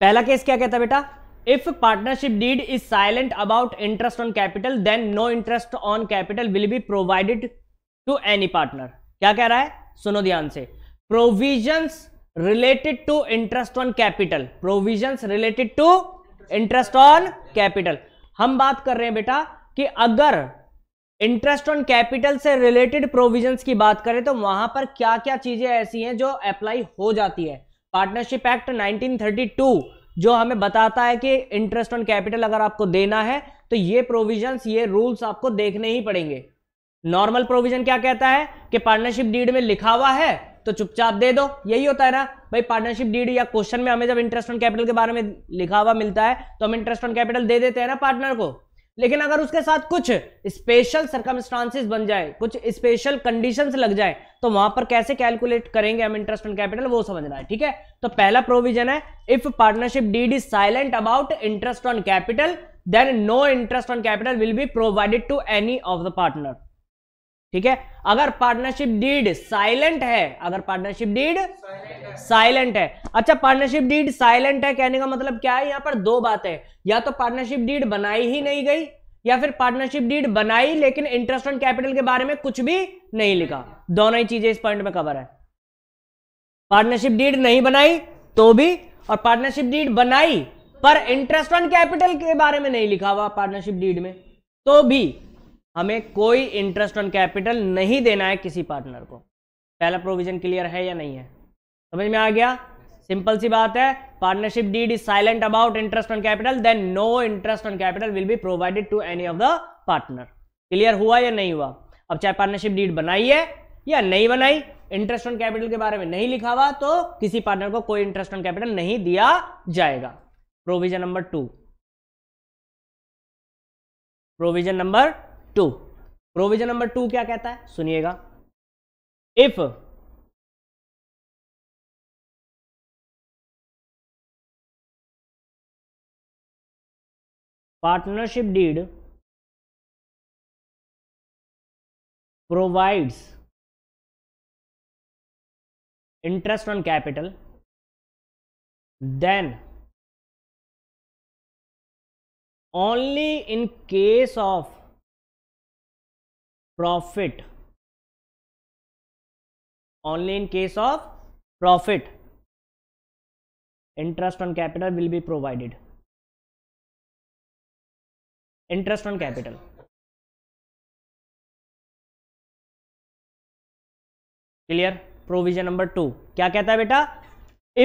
पहला केस क्या कहता है बेटा if partnership deed is silent about interest on capital then no interest on capital will be provided to any partner क्या कह रहा है सुनो ध्यान से provisions related to interest on capital provisions related to interest on capital हम बात कर रहे हैं बेटा कि अगर इंटरेस्ट ऑन कैपिटल से रिलेटेड प्रोविजंस की बात करें तो वहां पर क्या क्या चीजें ऐसी हैं जो अप्लाई हो जाती है पार्टनरशिप एक्ट 1932 जो हमें बताता है कि इंटरेस्ट ऑन कैपिटल अगर आपको देना है तो ये प्रोविजंस ये रूल्स आपको देखने ही पड़ेंगे नॉर्मल प्रोविजन क्या कहता है कि पार्टनरशिप डीड में लिखा हुआ है तो चुपचाप दे दो यही होता है ना भाई पार्टनरशिप डीड या क्वेश्चन में हमें जब इंटरेस्ट ऑन कैपिटल के बारे में लिखा हुआ मिलता है तो हम इंटरेस्ट ऑन कैपिटल दे देते हैं ना पार्टनर को लेकिन अगर उसके साथ कुछ स्पेशल सर्कमस्टांसिस बन जाए कुछ स्पेशल कंडीशंस लग जाए तो वहां पर कैसे कैलकुलेट करेंगे हम इंटरेस्ट ऑन कैपिटल वो समझना है ठीक है तो पहला प्रोविजन है if partnership deed is silent about interest on capital then no interest on capital will be provided to any of the partner ठीक है अगर पार्टनरशिप डीड साइलेंट है अगर पार्टनरशिप डीड साइलेंट है अच्छा पार्टनरशिप डीड साइलेंट है कहने का मतलब क्या है यहां पर दो बातें या तो पार्टनरशिप डीड बनाई ही नहीं गई या फिर पार्टनरशिप डीड बनाई लेकिन इंटरेस्ट ऑन कैपिटल के बारे में कुछ भी नहीं लिखा दोनों ही चीजें इस पॉइंट में कवर है पार्टनरशिप डीड नहीं बनाई तो भी और पार्टनरशिप डीड बनाई पर इंटरेस्ट ऑन कैपिटल के बारे में नहीं लिखा हुआ पार्टनरशिप डीड में तो भी हमें कोई इंटरेस्ट ऑन कैपिटल नहीं देना है किसी पार्टनर को पहला प्रोविजन क्लियर है या नहीं है समझ में आ गया सिंपल सी बात है partnership deed is silent about interest on capital then no interest on capital will be provided to any of the partner clear हुआ या नहीं हुआ अब चाहे पार्टनरशिप डीड बनाई है या नहीं बनाई इंटरेस्ट ऑन कैपिटल के बारे में नहीं लिखा हुआ तो किसी पार्टनर को कोई इंटरेस्ट ऑन कैपिटल नहीं दिया जाएगा provision number two provision number two provision number two क्या कहता है सुनिएगा if partnership deed provides interest on capital then only in case of profit only in case of profit interest on capital will be provided interest on capital clear provision number two क्या कहता है बेटा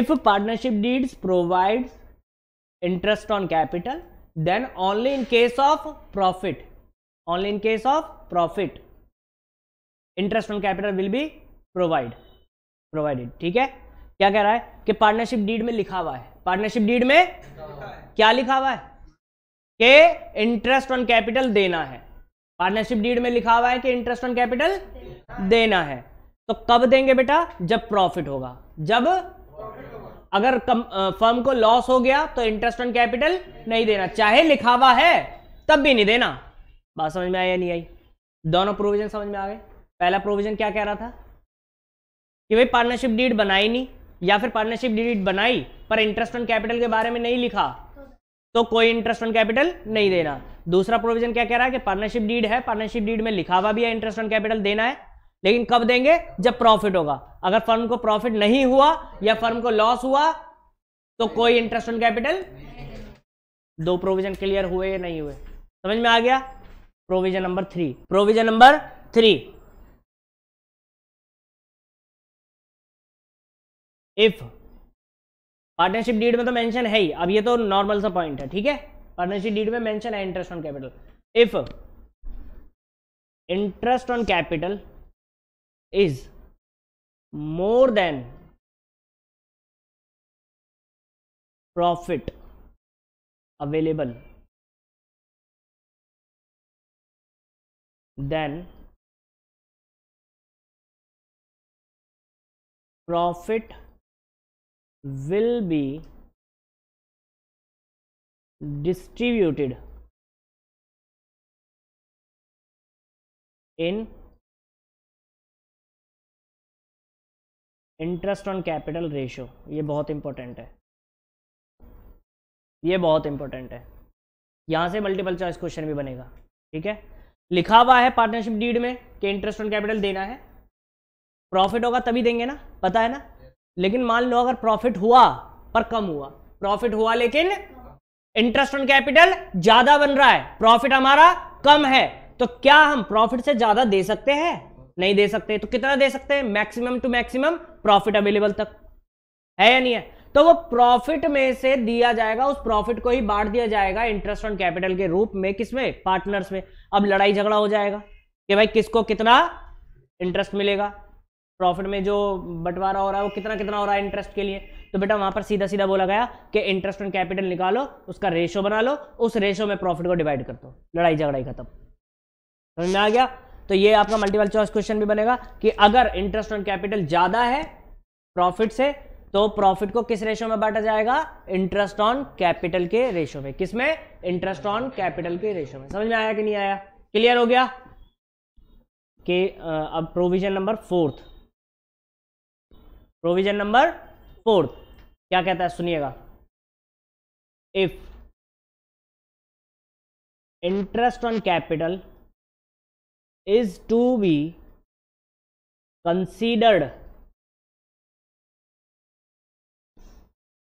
if partnership deeds provide interest on capital then only in case of profit only in case of profit interest on capital will be provide provided ठीक है क्या कह रहा है कि पार्टनरशिप डीड में लिखा हुआ है पार्टनरशिप डीड में क्या लिखा हुआ है कि इंटरेस्ट ऑन कैपिटल देना है पार्टनरशिप डीड में लिखा हुआ है कि इंटरेस्ट ऑन कैपिटल देना है तो कब देंगे बेटा जब प्रॉफिट होगा जब अगर फर्म को लॉस हो गया तो इंटरेस्ट ऑन कैपिटल नहीं देना चाहे लिखा हुआ है तब भी नहीं देना बात समझ में आई या नहीं आई दोनों प्रोविजन समझ में आ गए पहला प्रोविजन क्या कह रहा था कि भाई पार्टनरशिप डीड बनाई नहीं या फिर पार्टनरशिप डीड बनाई पर इंटरेस्ट ऑन कैपिटल के बारे में नहीं लिखा तो कोई इंटरेस्ट ऑन कैपिटल नहीं देना दूसरा प्रोविजन क्या कह रहा है कि पार्टनरशिप डीड है पार्टनरशिप डीड में लिखा हुआ भी है इंटरेस्ट ऑन कैपिटल देना है लेकिन कब देंगे जब प्रॉफिट होगा अगर फर्म को प्रॉफिट नहीं हुआ या फर्म को लॉस हुआ तो कोई इंटरेस्ट ऑन कैपिटल दो प्रोविजन क्लियर हुए या नहीं हुए समझ में आ गया provision number three provision number three if partnership deed में तो मेंशन है ही अब ये तो नॉर्मल सा पॉइंट है ठीक है पार्टनरशिप डीड में मेंशन है interest on capital if interest on capital is more than profit available then profit will be distributed in interest on capital ratio ये बहुत इंपॉर्टेंट है ये बहुत इंपॉर्टेंट है यहां से मल्टीपल चॉइस क्वेश्चन भी बनेगा ठीक है लिखा हुआ है पार्टनरशिप डीड में कि इंटरेस्ट ऑन कैपिटल देना है प्रॉफिट होगा तभी देंगे ना पता है ना लेकिन मान लो अगर प्रॉफिट हुआ पर कम हुआ प्रॉफिट हुआ लेकिन इंटरेस्ट ऑन कैपिटल ज्यादा बन रहा है प्रॉफिट हमारा कम है तो क्या हम प्रॉफिट से ज्यादा दे सकते हैं नहीं दे सकते तो कितना दे सकते हैं maximum to maximum profit available तक है या नहीं है तो वो प्रॉफिट में से दिया जाएगा उस प्रॉफिट को ही बांट दिया जाएगा इंटरेस्ट ऑन कैपिटल के रूप में किसमें पार्टनर्स में अब लड़ाई झगड़ा हो जाएगा कि भाई किसको कितना इंटरेस्ट मिलेगा प्रॉफिट में जो बंटवारा हो रहा है वो कितना कितना हो रहा है इंटरेस्ट के लिए तो बेटा वहां पर सीधा सीधा बोला गया कि इंटरेस्ट ऑन कैपिटल निकालो उसका रेशो बना लो उस रेशो में प्रॉफिट को डिवाइड कर दो लड़ाई झगड़ाई खत्म समझ में आ गया तो ये आपका मल्टीपल चॉइस क्वेश्चन भी बनेगा कि अगर इंटरेस्ट ऑन कैपिटल ज्यादा है प्रॉफिट से तो प्रॉफिट को किस रेशो में बांटा जाएगा इंटरेस्ट ऑन कैपिटल के रेशो में किस में इंटरेस्ट ऑन कैपिटल के रेशो में समझ में आया कि नहीं आया क्लियर हो गया कि अब provision number fourth provision number fourth क्या कहता है सुनिएगा if interest on capital is to be considered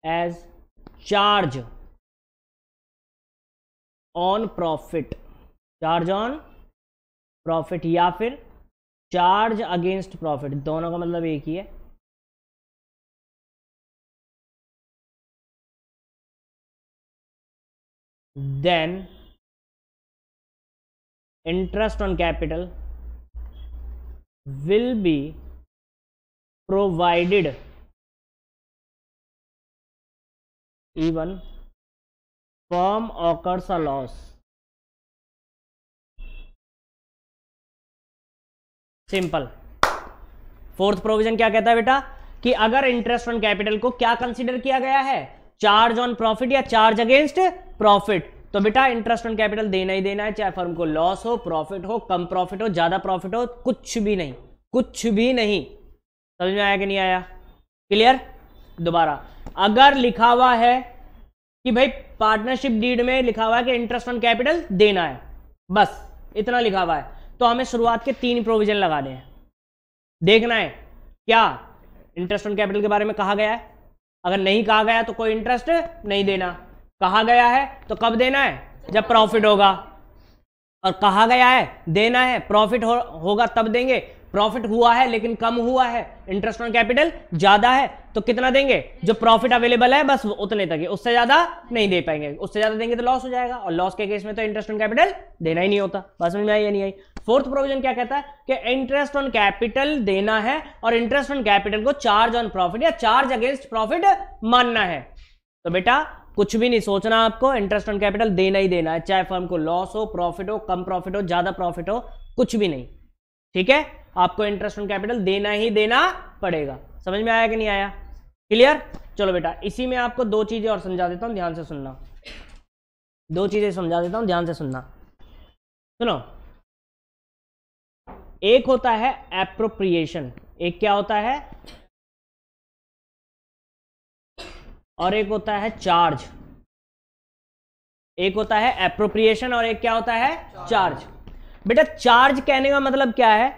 as charge on profit charge on profit या फिर चार्ज अगेंस्ट प्रॉफिट दोनों का मतलब एक ही है then interest on capital will be provided even firm occurs a loss simple fourth provision क्या कहता है बेटा कि अगर इंटरेस्ट ऑन कैपिटल को क्या कंसीडर किया गया है चार्ज ऑन प्रॉफिट या चार्ज अगेंस्ट प्रॉफिट तो बेटा इंटरेस्ट ऑन कैपिटल देना ही देना है चाहे फर्म को लॉस हो प्रॉफिट हो कम प्रॉफिट हो ज्यादा प्रॉफिट हो कुछ भी नहीं कुछ भी नहीं समझ में आया कि नहीं आया क्लियर दोबारा अगर लिखा हुआ है कि भाई पार्टनरशिप डीड में लिखा हुआ है कि इंटरेस्ट ऑन कैपिटल देना है बस इतना लिखा हुआ है तो हमें शुरुआत के तीन प्रोविजन लगाने हैं देखना है क्या इंटरेस्ट ऑन कैपिटल के बारे में कहा गया है अगर नहीं कहा गया तो कोई इंटरेस्ट नहीं देना कहा गया है तो कब देना है जब प्रॉफिट होगा और कहा गया है देना है प्रॉफिट हो, होगा तब देंगे प्रॉफिट हुआ है लेकिन कम हुआ है इंटरेस्ट ऑन कैपिटल ज्यादा है तो कितना देंगे जो प्रॉफिट अवेलेबल है बस उतने तक उससे ज्यादा नहीं दे पाएंगे उससे ज्यादा देंगे तो लॉस हो जाएगा और लॉस के केस में तो इंटरेस्ट ऑन कैपिटल देना ही नहीं होता बस में आई या नहीं आई फोर्थ प्रोविजन क्या कहता है कि इंटरेस्ट ऑन कैपिटल देना है और इंटरेस्ट ऑन कैपिटल को चार्ज ऑन प्रॉफिट या चार्ज अगेंस्ट प्रॉफिट मानना है तो बेटा कुछ भी नहीं सोचना आपको इंटरेस्ट ऑन कैपिटल देना ही देना है चाहे फर्म को लॉस हो प्रॉफिट हो कम प्रॉफिट हो ज्यादा प्रॉफिट हो कुछ भी नहीं ठीक है आपको इंटरेस्ट ऑन कैपिटल देना ही देना पड़ेगा समझ में आया कि नहीं आया क्लियर चलो बेटा इसी में आपको दो चीजें और समझा देता हूं ध्यान से सुनना दो चीजें समझा देता हूं ध्यान से सुनना सुनो एक होता है एप्रोप्रिएशन एक क्या होता है और एक होता है चार्ज एक होता है एप्रोप्रिएशन और एक क्या होता है चार्ज। बेटा चार्ज कहने का मतलब क्या है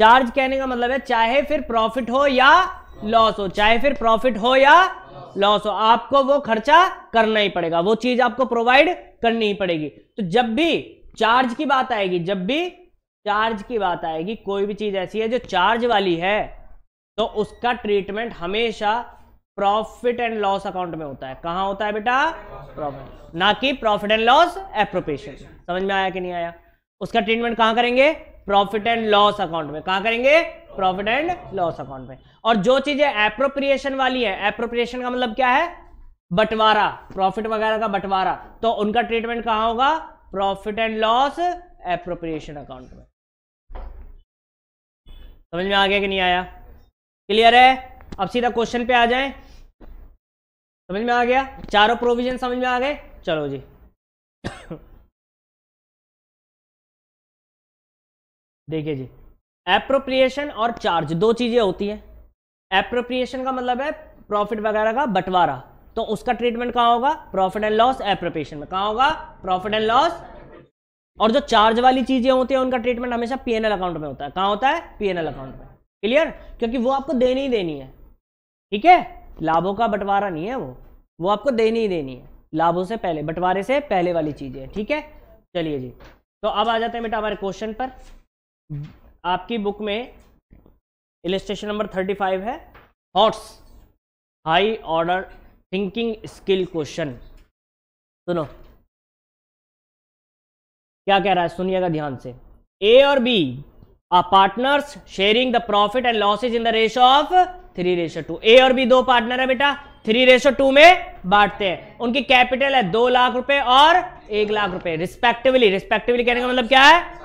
चार्ज कहने का मतलब है चाहे फिर प्रॉफिट हो या लॉस हो चाहे फिर प्रॉफिट हो या लॉस हो आपको वो खर्चा करना ही पड़ेगा वो चीज आपको प्रोवाइड करनी ही पड़ेगी तो जब भी चार्ज की बात आएगी जब भी चार्ज की बात आएगी कोई भी चीज ऐसी है जो चार्ज वाली है तो उसका ट्रीटमेंट हमेशा प्रॉफिट एंड लॉस अकाउंट में होता है कहां होता है बेटा प्रॉफिट ना कि प्रॉफिट एंड लॉस एप्रोपेशन समझ में आया कि नहीं आया उसका ट्रीटमेंट कहां करेंगे प्रॉफिट एंड लॉस अकाउंट में कहा करेंगे प्रॉफिट एंड लॉस अकाउंट में और जो चीजें एप्रोप्रिएशन वाली है एप्रोप्रिएशन का मतलब क्या है बंटवारा प्रॉफिट वगैरह का बंटवारा तो उनका ट्रीटमेंट कहा होगा profit and loss appropriation account में समझ में आ गया कि नहीं आया क्लियर है अब सीधा क्वेश्चन पे आ जाए समझ में आ गया चारों प्रोविजन समझ में आ गए चलो जी देखिए जी एप्रोप्रिएशन और चार्ज दो चीजें होती है एप्रोप्रिएशन का मतलब है प्रॉफिट वगैरह का बंटवारा तो उसका ट्रीटमेंट कहाँ होगा प्रॉफिट एंड लॉस एप्रोप्रिएशन में कहाँ होगा प्रॉफिट एंड लॉस और जो चार्ज वाली चीजें होती है उनका ट्रीटमेंट हमेशा पीएनएल अकाउंट में होता है कहाँ होता है पीएनएल अकाउंट में क्लियर क्योंकि वो आपको देनी ही देनी है ठीक है लाभों का बंटवारा नहीं है वो वो आपको देनी ही देनी है लाभों से पहले बंटवारे से पहले वाली चीजें ठीक है चलिए जी तो अब आ जाते हैं बेटा हमारे क्वेश्चन पर आपकी बुक में इलेस्टेशन नंबर थर्टी फाइव है HOTS high order thinking skill question सुनो क्या कह रहा है सुनिएगा ध्यान से ए और B are partners sharing the profit and losses in the ratio of three ratio two A और बी दो पार्टनर है बेटा थ्री रेशो टू में बांटते हैं उनकी कैपिटल है दो लाख रुपए और एक लाख रुपए रिस्पेक्टिवली रिस्पेक्टिवली कहने का मतलब क्या है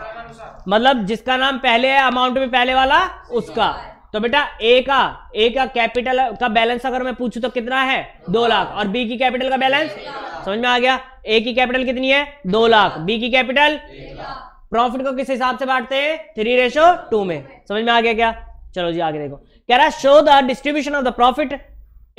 मतलब जिसका नाम पहले है अमाउंट में पहले वाला उसका तो बेटा ए का ए का कैपिटल का बैलेंस अगर मैं पूछू तो कितना है दो लाख और बी की कैपिटल का बैलेंस समझ में आ गया ए की कैपिटल कितनी है दो लाख बी की कैपिटल प्रॉफिट को किस हिसाब से बांटते हैं थ्री रेशो टू में समझ में आ गया क्या चलो जी आगे देखो कह रहा show the distribution of the profit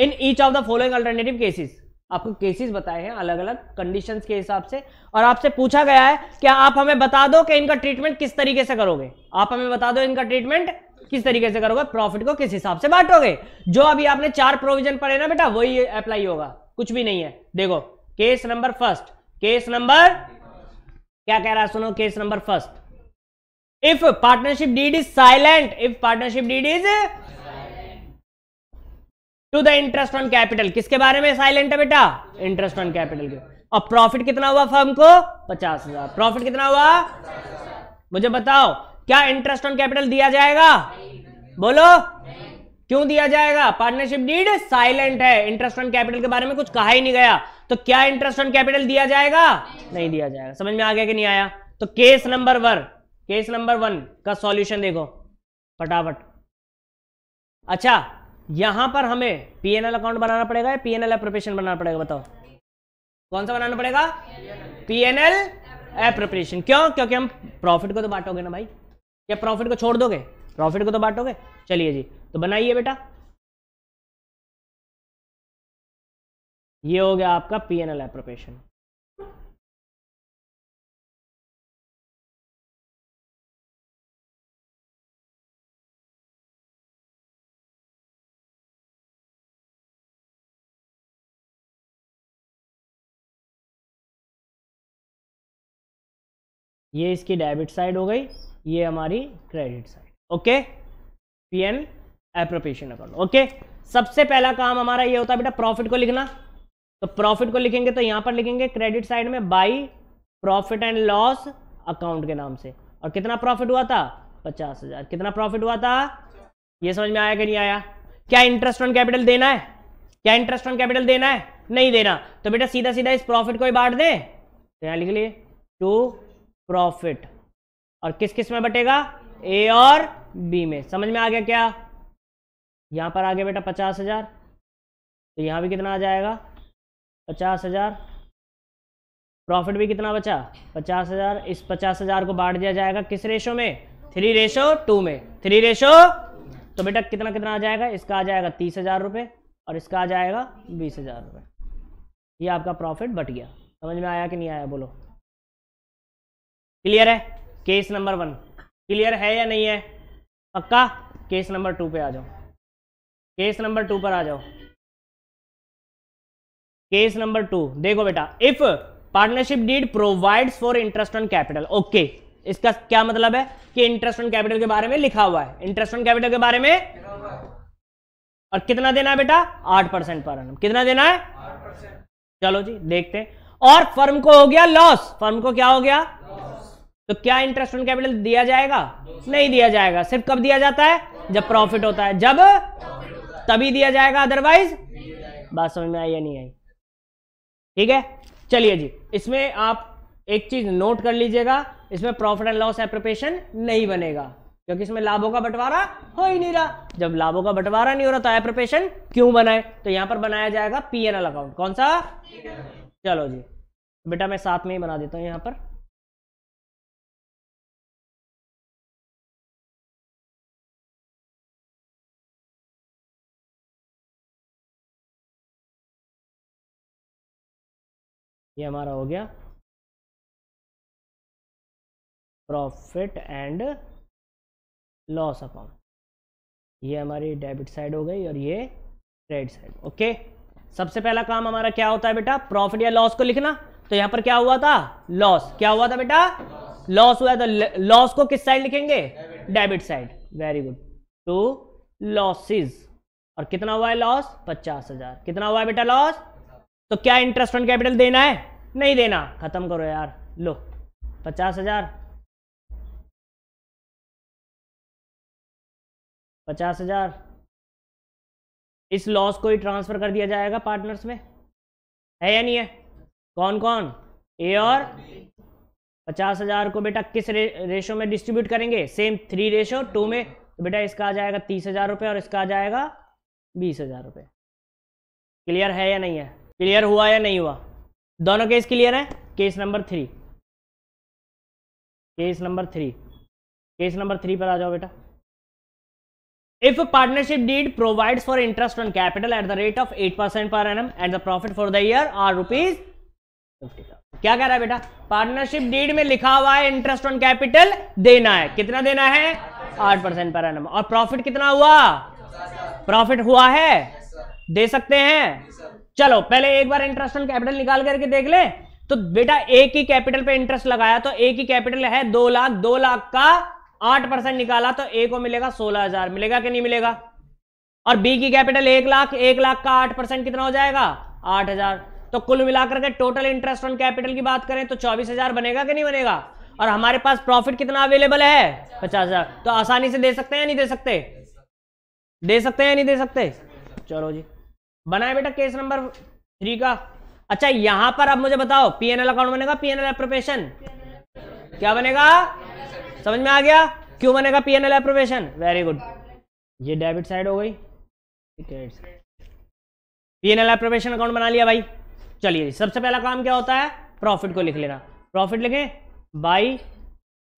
in each of the following alternative cases आपको केसेस बताए हैं अलग अलग कंडीशंस के हिसाब से और आपसे पूछा गया है कि आप हमें बता दो कि इनका ट्रीटमेंट किस तरीके से करोगे आप हमें बता दो इनका ट्रीटमेंट किस तरीके से करोगे प्रॉफिट को किस हिसाब से बांटोगे जो अभी आपने चार प्रोविजन पढ़े ना बेटा वही अप्लाई होगा कुछ भी नहीं है देखो case number first case number क्या कह रहा है सुनो case number first if partnership deed is silent if partnership deed is to the interest on capital किसके बारे में साइलेंट है बेटा इंटरेस्ट ऑन कैपिटल के और प्रॉफिट कितना हुआ फर्म को पचास हजार प्रॉफिट कितना हुआ मुझे बताओ क्या इंटरेस्ट ऑन कैपिटल दिया जाएगा बोलो क्यों दिया जाएगा पार्टनरशिप डीड साइलेंट है इंटरेस्ट ऑन कैपिटल के बारे में कुछ कहा ही नहीं गया तो क्या इंटरेस्ट ऑन कैपिटल दिया जाएगा नहीं दिया जाएगा समझ में आ गया कि नहीं आया तो case number one case number one का सॉल्यूशन देखो फटाफट अच्छा यहां पर हमें पीएनएल अकाउंट बनाना पड़ेगा या पीएनएल एप्रोप्रिएशन बनाना पड़ेगा बताओ कौन सा बनाना पड़ेगा पीएनएल एप्रोप्रिएशन क्यों क्योंकि हम प्रॉफिट को तो बांटोगे ना भाई या प्रॉफिट को छोड़ दोगे प्रॉफिट को तो बांटोगे चलिए जी तो बनाइए बेटा ये हो गया आपका पीएनएल एप्रोप्रिएशन ये इसकी डेबिट साइड हो गई ये हमारी credit side okay P N appropriation account okay सबसे पहला काम हमारा ये होता है बेटा प्रॉफिट को लिखना तो प्रॉफिट को लिखेंगे तो यहां पर लिखेंगे क्रेडिट साइड में by profit and loss account के नाम से और कितना प्रॉफिट हुआ था पचास हजार कितना प्रॉफिट हुआ था ये समझ में आया कि नहीं आया क्या इंटरेस्ट ऑन कैपिटल देना है क्या इंटरेस्ट ऑन कैपिटल देना है नहीं देना तो बेटा सीधा सीधा इस प्रॉफिट को ही बांट दे तो यहां लिख लिए टू प्रॉफिट और किस किस में बटेगा ए और बी में समझ में आ गया क्या यहां पर आ गया बेटा पचास हजार तो यहां भी कितना आ जाएगा पचास हजार प्रॉफिट भी कितना बचा पचास हजार इस पचास हजार को बांट दिया जाएगा किस रेशो में थ्री रेशो टू में थ्री रेशो तो बेटा कितना कितना आ जाएगा इसका आ जाएगा तीस हजार रुपये और इसका आ जाएगा बीस हजार रुपये ये आपका प्रॉफिट बट गया समझ में आया कि नहीं आया बोलो क्लियर है केस नंबर वन क्लियर है या नहीं है पक्का केस नंबर टू पे आ जाओ केस नंबर टू पर आ जाओ केस नंबर टू देखो बेटा if partnership deed provides for interest on capital okay इसका क्या मतलब है कि इंटरेस्ट ऑन कैपिटल के बारे में लिखा हुआ है इंटरेस्ट ऑन कैपिटल के बारे में और कितना देना है बेटा आठ परसेंट पर एनम कितना देना है चलो जी देखते हैं और फर्म को हो गया लॉस फर्म को क्या हो गया तो क्या इंटरेस्ट ऑन कैपिटल दिया जाएगा नहीं दिया जाएगा सिर्फ कब दिया जाता है जब प्रॉफिट होता है जब तभी दिया जाएगा अदरवाइज बात समझ में आई या नहीं आई ठीक है चलिए जी इसमें आप एक चीज नोट कर लीजिएगा इसमें प्रॉफिट एंड लॉस एप्रोपेशन नहीं बनेगा क्योंकि इसमें लाभों का बंटवारा हो ही नहीं रहा जब लाभों का बंटवारा नहीं हो रहा तो एप्रोपेशन क्यों बनाए तो यहां पर बनाया जाएगा पीएनएल अकाउंट कौन सा चलो जी बेटा मैं साथ में ही बना देता हूं यहां पर ये हमारा हो गया प्रॉफिट एंड लॉस अकाउंट ये हमारी डेबिट साइड हो गई और ये क्रेडिट साइड ओके सबसे पहला काम हमारा क्या होता है बेटा प्रॉफिट या लॉस को लिखना तो यहां पर क्या हुआ था लॉस क्या हुआ था बेटा लॉस हुआ था तो लॉस को किस साइड लिखेंगे debit side very good to losses और कितना हुआ है लॉस पचास हजार कितना हुआ है बेटा लॉस तो क्या इंटरेस्ट ऑन कैपिटल देना है नहीं देना खत्म करो यार लो पचास हजार पचास हजार इस लॉस को ही ट्रांसफर कर दिया जाएगा पार्टनर्स में है या नहीं है कौन कौन ए और पचास हजार को बेटा किस रे, रेशो में डिस्ट्रीब्यूट करेंगे सेम थ्री रेशो टू में तो बेटा इसका आ जाएगा तीस हजार रुपये और इसका आ जाएगा बीस हजार रुपये क्लियर है या नहीं है क्लियर हुआ या नहीं हुआ दोनों केस क्लियर है case number three case number three case number three पर आ जाओ बेटा if partnership deed provide for interest on capital at the rate of eight percent per annum at the profit for the year are rupees क्या कह रहा है बेटा partnership deed में लिखा हुआ है इंटरेस्ट ऑन कैपिटल देना है कितना देना है आठ परसेंट पर एम और प्रॉफिट कितना हुआ प्रॉफिट हुआ है दे सकते हैं चलो पहले एक बार इंटरेस्ट ऑन कैपिटल निकाल करके देख ले तो बेटा एक ही कैपिटल पे इंटरेस्ट लगाया तो एक ही कैपिटल है दो लाख दो लाख का आठ परसेंट निकाला तो ए को मिलेगा सोलह हजार मिलेगा कि नहीं मिलेगा और बी की कैपिटल एक लाख एक लाख का आठ परसेंट कितना हो जाएगा आठ हजार तो कुल मिलाकर के टोटल इंटरेस्ट ऑन कैपिटल की बात करें तो चौबीस हजार बनेगा कि नहीं बनेगा और हमारे पास प्रॉफिट कितना अवेलेबल है पचास हजार तो आसानी से दे सकते हैं या नहीं दे सकते दे सकते हैं या नहीं दे सकते चलो जी बनाए बेटा केस नंबर थ्री का अच्छा यहां पर अब मुझे बताओ पीएनएल अकाउंट बनेगा पीएनएल एप्रोपेशन क्या बनेगा समझ में आ गया क्यों बनेगा पीएनएल एप्रोपेशन वेरी गुड ये डेबिट साइड हो गई पीएनएल एप्रोपेशन अकाउंट बना लिया भाई चलिए सबसे पहला काम क्या होता है प्रॉफिट को लिख लेना प्रॉफिट लिखे by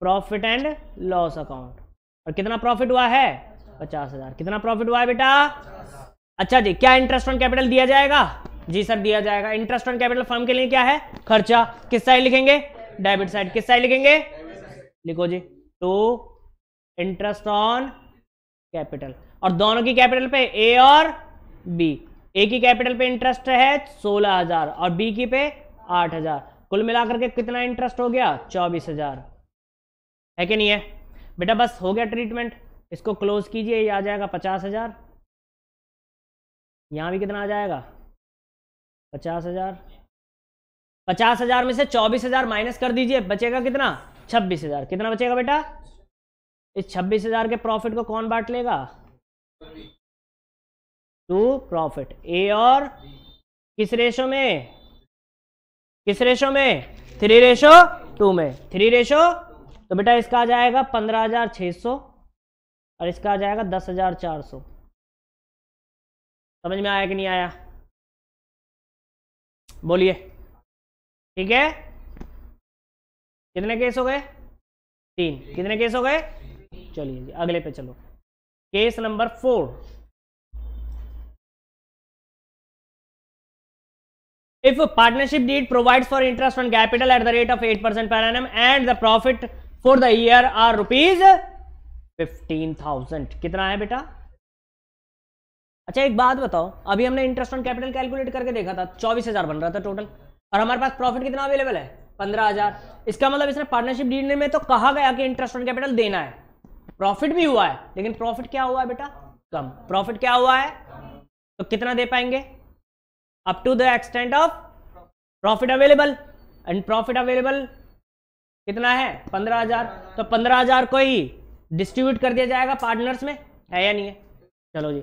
profit and loss account और कितना प्रॉफिट हुआ है पचास हजार कितना प्रॉफिट हुआ है बेटा अच्छा जी क्या इंटरेस्ट ऑन कैपिटल दिया जाएगा जी सर दिया जाएगा इंटरेस्ट ऑन कैपिटल फर्म के लिए क्या है खर्चा किस साइड लिखेंगे डेबिट साइड किस साइड लिखेंगे लिखो जी टू इंटरेस्ट ऑन कैपिटल और दोनों की कैपिटल पे ए और बी ए की कैपिटल पे इंटरेस्ट है सोलह हजार और बी की पे आठ हजार कुल मिलाकर के कितना इंटरेस्ट हो गया चौबीस हजार है कि नहीं है बेटा बस हो गया ट्रीटमेंट इसको क्लोज कीजिए आ जाएगा पचास हजार यहाँ भी कितना आ जाएगा पचास हजार पचास हजार में से चौबीस हजार माइनस कर दीजिए बचेगा कितना छब्बीस हजार कितना बचेगा बेटा इस छब्बीस हजार के प्रॉफिट को कौन बांट लेगा टू प्रॉफिट ए और किस रेशो में किस रेशो में थ्री रेशो टू में थ्री रेशो तो बेटा इसका आ जाएगा पंद्रह हजार छह सौ और इसका आ जाएगा दस हजार चार सौ समझ में आया कि नहीं आया बोलिए ठीक है कितने केस हो गए तीन कितने केस हो गए चलिए जी अगले पे चलो case number four if partnership deed provides for interest on capital at the rate of 8% per annum and the profit for the year are rupees 15000 कितना है बेटा अच्छा एक बात बताओ अभी हमने इंटरेस्ट ऑन कैपिटल कैलकुलेट करके देखा था चौबीस हजार बन रहा था टोटल और हमारे पास प्रॉफिट कितना अवेलेबल है पंद्रह हजार इसका मतलब इसने पार्टनरशिप डील में तो कहा गया कि इंटरेस्ट ऑन कैपिटल देना है प्रॉफिट भी हुआ है लेकिन प्रॉफिट क्या हुआ है बेटा कम प्रॉफिट क्या हुआ है तो कितना दे पाएंगे up to the extent of profit available and profit available कितना है पंद्रह हजार तो पंद्रह हजार को ही डिस्ट्रीब्यूट कर दिया जाएगा पार्टनर्स में है या नहीं है चलो जी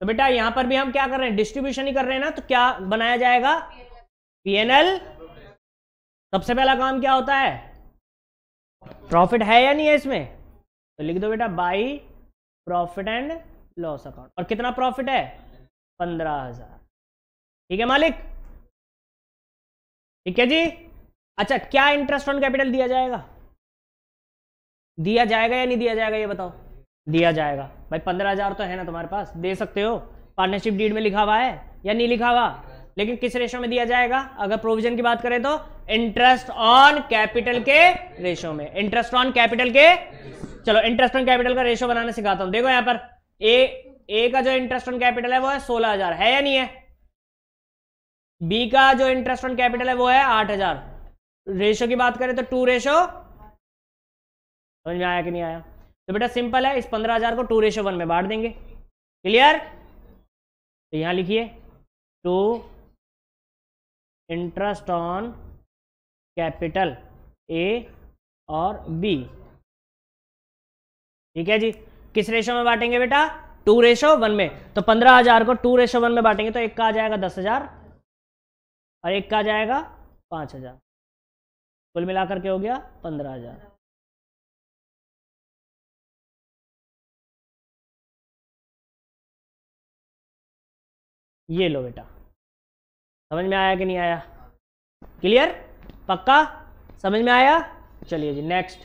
तो बेटा यहां पर भी हम क्या कर रहे हैं डिस्ट्रीब्यूशन ही कर रहे हैं ना तो क्या बनाया जाएगा पीएनएल सबसे पहला काम क्या होता है प्रॉफिट है या नहीं है इसमें तो लिख दो बेटा by profit and loss account और कितना प्रॉफिट है पंद्रह हजार ठीक है मालिक ठीक है जी अच्छा क्या इंटरेस्ट ऑन कैपिटल दिया जाएगा दिया जाएगा या नहीं दिया जाएगा ये बताओ दिया जाएगा भाई पंद्रह हज़ार तो है ना तुम्हारे पास दे सकते हो पार्टनरशिप डीड में लिखा हुआ है या नहीं लिखा हुआ लेकिन किस रेशो में दिया जाएगा अगर प्रोविजन की बात करें तो इंटरेस्ट ऑन कैपिटल के रेशो में इंटरेस्ट ऑन कैपिटल के चलो इंटरेस्ट ऑन कैपिटल का रेशो बनाना सिखाता हूं देखो यहां पर ए ए का जो इंटरेस्ट ऑन कैपिटल है वो है सोलह हजार है या नहीं है बी का जो इंटरेस्ट ऑन कैपिटल है वो है आठ हजार रेशो की बात करें तो टू रेशो समझ में आया कि नहीं आया तो बेटा सिंपल है इस पंद्रह हजार को टू रेशो वन में बांट देंगे क्लियर तो यहां लिखिए to interest on capital A और बी ठीक है जी किस रेशो में बांटेंगे बेटा टू रेशो वन में तो पंद्रह हजार को टू रेशो वन में बांटेंगे तो एक का आ जाएगा दस हजार और एक का आ जाएगा पांच हजार कुल मिलाकर के हो गया पंद्रह हजार ये लो बेटा समझ में आया कि नहीं आया क्लियर पक्का समझ में आया चलिए जी नेक्स्ट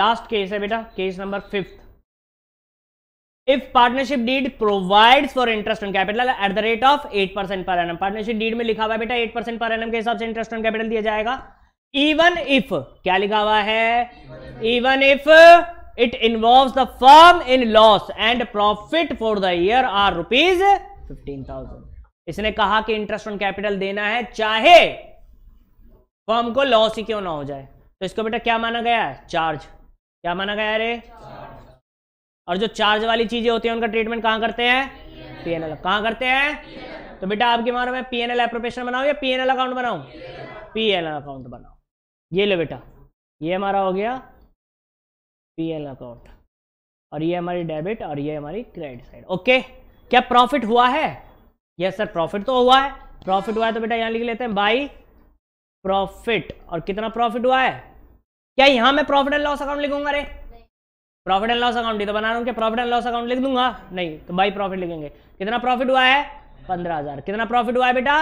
लास्ट केस है बेटा case number fifth if partnership deed provides for interest on capital at the rate of 8 percent per annum partnership deed में लिखा हुआ है बेटा 8 परसेंट पर एनम के हिसाब से इंटरेस्ट ऑन कैपिटल दिया जाएगा इवन इफ क्या लिखा हुआ है even if it involve the firm in loss and profit for the year are rupees 15,000 इसने कहा कि इंटरेस्ट ऑन कैपिटल देना है चाहे फर्म को लॉस ही क्यों ना हो जाए तो इसको बेटा क्या माना गया है चार्ज क्या माना गया अरे और जो चार्ज वाली चीजें होती है उनका ट्रीटमेंट कहां करते हैं पीएनएल कहां करते हैं तो बेटा आपके मारो में पीएनएल एप्रोपेशन बनाऊ या पीएनएल अकाउंट बनाऊ पीएनएल अकाउंट बनाओ ये लो बेटा ये हमारा हो गया पीएनएल अकाउंट और ये हमारी डेबिट और ये हमारी क्रेडिट साइड ओके क्या प्रॉफिट हुआ है यस सर प्रॉफिट तो हुआ है प्रॉफिट हुआ है तो बेटा यहां लिख लेते हैं बाई प्रॉफिट और कितना प्रॉफिट हुआ है क्या यहां मैं प्रॉफिट एंड लॉस अकाउंट लिखूंगा रे प्रॉफिट एंड लॉस अकाउंट ही तो बना रहा हूँ प्रॉफिट एंड लॉस अकाउंट लिख दूंगा नहीं तो बाई प्रॉफिट लिखेंगे कितना प्रॉफिट हुआ है पंद्रह हजार कितना प्रॉफिट हुआ है बेटा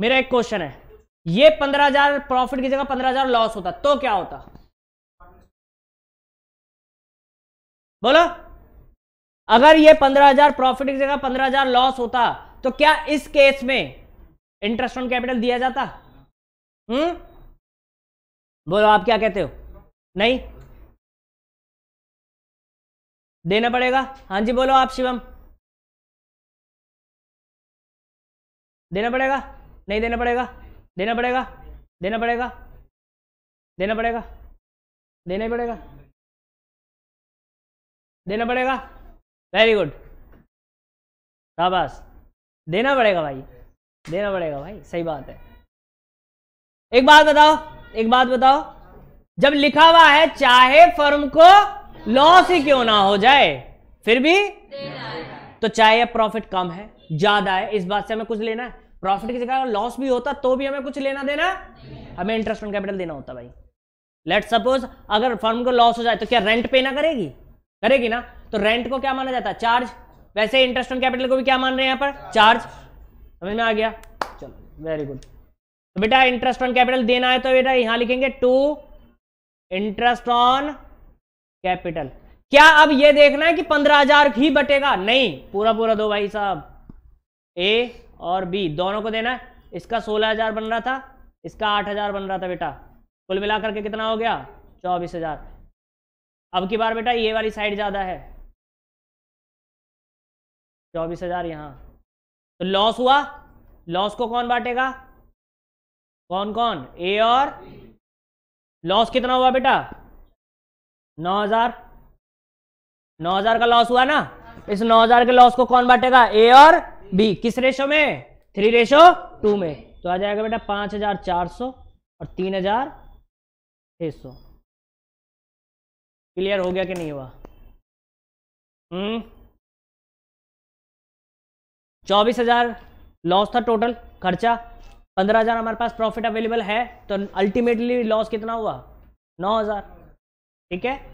मेरा एक क्वेश्चन है ये पंद्रह हजार प्रॉफिट की जगह पंद्रह हजार लॉस होता तो क्या होता बोलो अगर ये पंद्रह हजार प्रॉफिट की जगह पंद्रह हजार लॉस होता तो क्या इस केस में इंटरेस्ट ऑन कैपिटल दिया जाता हम्म बोलो आप क्या कहते हो नहीं देना पड़ेगा हाँ जी बोलो आप शिवम देना पड़ेगा नहीं देना पड़ेगा देना पड़ेगा देना पड़ेगा देना पड़ेगा देना ही पड़ेगा देना पड़ेगा वेरी गुड शाबाश देना पड़ेगा भाई देना पड़ेगा भाई सही बात है एक बात बताओ एक बात बताओ जब लिखा हुआ है चाहे फर्म को लॉस ही क्यों ना हो जाए फिर भी तो चाहे प्रॉफिट कम है ज्यादा है इस बात से हमें कुछ लेना है प्रॉफिट की जगह लॉस भी होता तो भी हमें कुछ लेना देना हमें इंटरेस्ट ऑन कैपिटल देना होता भाई लेट सपोज अगर फर्म को लॉस हो जाए तो क्या रेंट पे ना करेगी करेगी ना तो रेंट को क्या माना जाता है चार्ज वैसे इंटरेस्ट ऑन कैपिटल को भी क्या मान रहे हैं यहाँ पर चार्ज समझ में आ गया चलो वेरी गुड तो बेटा इंटरेस्ट ऑन कैपिटल देना है तो बेटा यहां लिखेंगे टू इंटरेस्ट ऑन कैपिटल क्या अब यह देखना है कि पंद्रह हजार ही बटेगा नहीं पूरा पूरा दो भाई साहब ए और बी दोनों को देना है इसका सोलह हजार बन रहा था इसका आठ हजार बन रहा था बेटा कुल मिलाकर के कितना हो गया चौबीस हजार अब की बार बेटा ये वाली साइड ज्यादा है चौबीस हजार यहाँ तो लॉस हुआ लॉस को कौन बांटेगा कौन कौन ए और लॉस कितना हुआ बेटा नौ हजार नौ हजार का लॉस हुआ ना इस नौ हजार के लॉस को कौन बांटेगा ए और बी किस रेशो में थ्री रेशो टू में तो आ जाएगा बेटा पांच हजार चार सौ और तीन हजार छह सौ क्लियर हो गया कि नहीं हुआ हम्म चौबीस हज़ार लॉस था टोटल खर्चा पंद्रह हज़ार हमारे पास प्रॉफिट अवेलेबल है तो अल्टीमेटली लॉस कितना हुआ नौ हज़ार ठीक है